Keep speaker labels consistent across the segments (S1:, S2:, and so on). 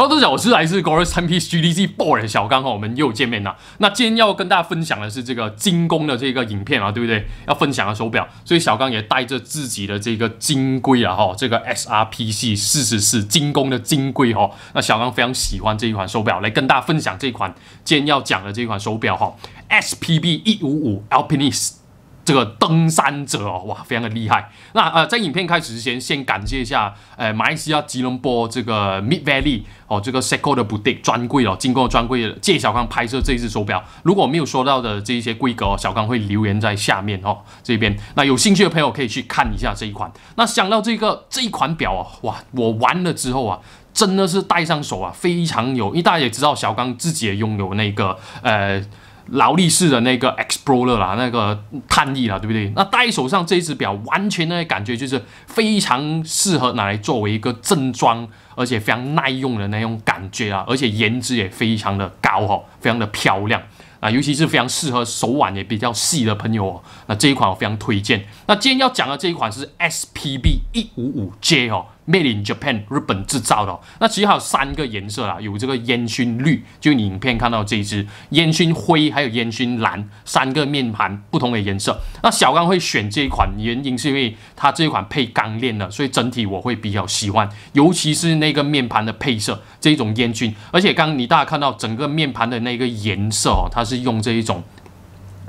S1: h e 大家好，我是来自 g o r l s 三 P GDC Boy 小刚哈，我们又见面了。那今天要跟大家分享的是这个精工的这个影片啊，对不对？要分享的手表，所以小刚也带着自己的这个金龟啊哈，这个 SRP 系四十四精工的金龟哈。那小刚非常喜欢这一款手表，来跟大家分享这款今天要讲的这款手表哈，SPB 一五五 Alpinest。这个登山者哦，哇，非常的厉害。那呃，在影片开始之前，先感谢一下，呃，马来西亚吉隆坡这个 Mid Valley 哦，这个 Seiko 的布迪专柜哦，经过专柜借小刚拍摄这一只手表。如果没有收到的这一些规格，小刚会留言在下面哦这边。那有兴趣的朋友可以去看一下这一款。那想到这个这一款表啊，哇，我玩了之后啊，真的是戴上手啊，非常有。因为大家也知道，小刚自己也拥有那个呃。劳力士的那个 Explorer 啦，那个探翼啦，对不对？那戴手上这一只表，完全那感觉就是非常适合拿来作为一个正装，而且非常耐用的那种感觉啊，而且颜值也非常的高哈，非常的漂亮啊，尤其是非常适合手腕也比较细的朋友哦。那这一款我非常推荐。那今天要讲的这一款是 SPB 一五五 J 哦。made in Japan 日本制造的，那其实有三个颜色啦，有这个烟熏绿，就影片看到这一支烟熏灰，还有烟熏蓝三个面盘不同的颜色。那小刚会选这一款，原因是因为它这一款配钢链的，所以整体我会比较喜欢，尤其是那个面盘的配色，这一种烟熏，而且刚你大家看到整个面盘的那个颜色哦，它是用这一种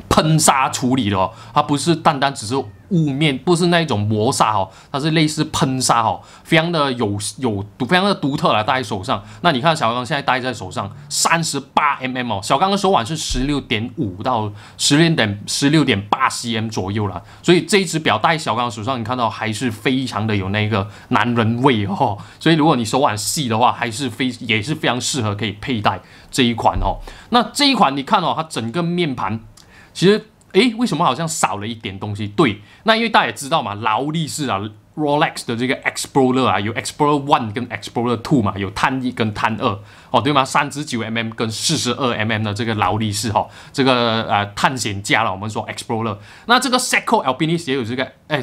S1: 喷砂处理的，哦，它不是单单只是。雾面不是那一种磨砂哦，它是类似喷砂哦，非常的有有非常的独特了。戴在手上，那你看小刚现在戴在手上，三十八 mm 哦，小刚的手腕是十六点五到十六点十六点八 cm 左右了，所以这一只表戴小刚手上，你看到还是非常的有那个男人味哦。所以如果你手腕细的话，还是非也是非常适合可以佩戴这一款哦。那这一款你看哦，它整个面盘其实。哎，为什么好像少了一点东西？对，那因为大家也知道嘛，劳力士啊。Rolex 的这个 Explorer 啊，有 Explorer One 跟 Explorer Two 嘛，有探一跟探二，哦对吗？三十九 mm 跟四十二 mm 的这个劳力士哈，这个呃探险家了，我们说 Explorer。那这个 Seiko a l p i n i s 也有这个，哎，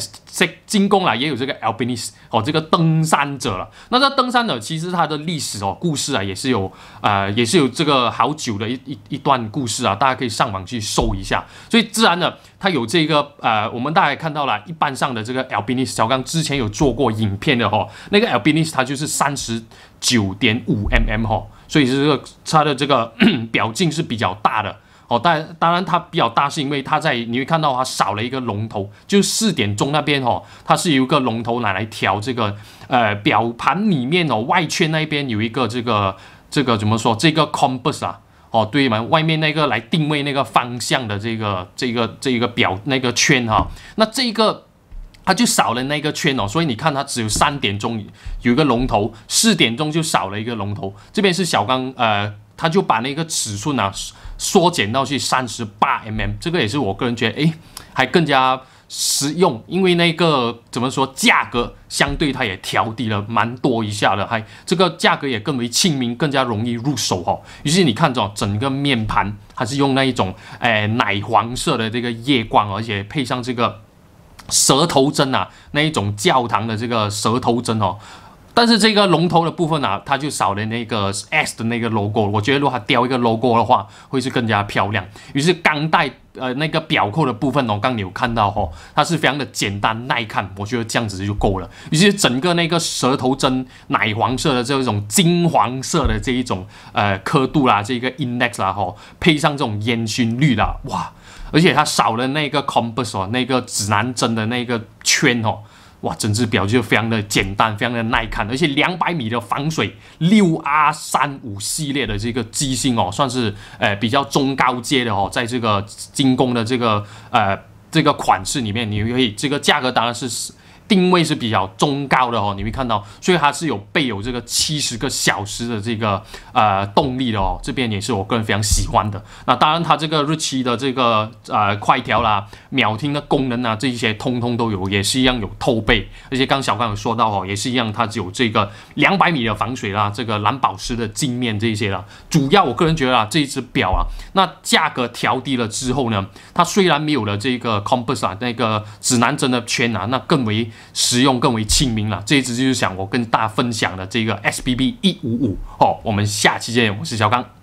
S1: 精工啊也有这个 a l p i n i s 哦，这个登山者了。那这登山者其实它的历史哦，故事啊也是有，呃也是有这个好久的一一一段故事啊，大家可以上网去搜一下。所以自然的。它有这个呃，我们大概看到了一般上的这个 LBNIS 小刚之前有做过影片的哈，那个 LBNIS 它就是三十九点五 mm 哈，所以这个它的这个 表径是比较大的哦。但当然它比较大是因为它在你会看到它少了一个龙头，就四点钟那边哦，它是有一个龙头拿来调这个呃表盘里面哦外圈那边有一个这个这个怎么说这个 Compass 啊。哦，对嘛，外面那个来定位那个方向的这个这个这个表那个圈哈，那这一个它就少了那个圈哦，所以你看它只有三点钟有一个龙头，四点钟就少了一个龙头，这边是小刚呃，他就把那个尺寸啊缩减到去三十八 mm，这个也是我个人觉得哎，还更加。实用，因为那个怎么说，价格相对它也调低了蛮多一下的，还这个价格也更为亲民，更加容易入手哈。于是你看着整个面盘，它是用那一种诶奶黄色的这个夜光，而且配上这个舌头针啊，那一种教堂的这个舌头针哦。但是这个龙头的部分啊，它就少了那个 S 的那个 logo。我觉得如果它雕一个 logo 的话，会是更加漂亮。于是钢带呃那个表扣的部分呢，我刚才有看到哈，它是非常的简单耐看。我觉得这样子就够了。于是整个那个舌头针奶黄色的这种金黄色的这一种呃刻度啦，这个 index 啦哈，配上这种烟熏绿的哇，而且它少了那个 compass 哦，那个指南针的那个圈哦。哇，整只表就非常的简单，非常的耐看，而且两百米的防水，六 R 三五系列的这个机芯哦，算是呃比较中高阶的哦，在这个精工的这个呃这个款式里面，你可以这个价格当然是。定位是比较中高的哦，你会看到，所以它是有备有这个七十个小时的这个呃动力的哦，这边也是我个人非常喜欢的。那当然，它这个日期的这个呃快调啦、秒听的功能啊，这些通通都有，也是一样有透背，而且刚小刚有说到哦，也是一样，它只有这个两百米的防水啦，这个蓝宝石的镜面这些啦。主要我个人觉得啊，这一只表啊，那价格调低了之后呢，它虽然没有了这个 compass 啊那个指南针的圈啊，那更为。使用更为亲民了，这一次就是想我跟大家分享的这个 S B B 一五五哦，我们下期见，我是小刚。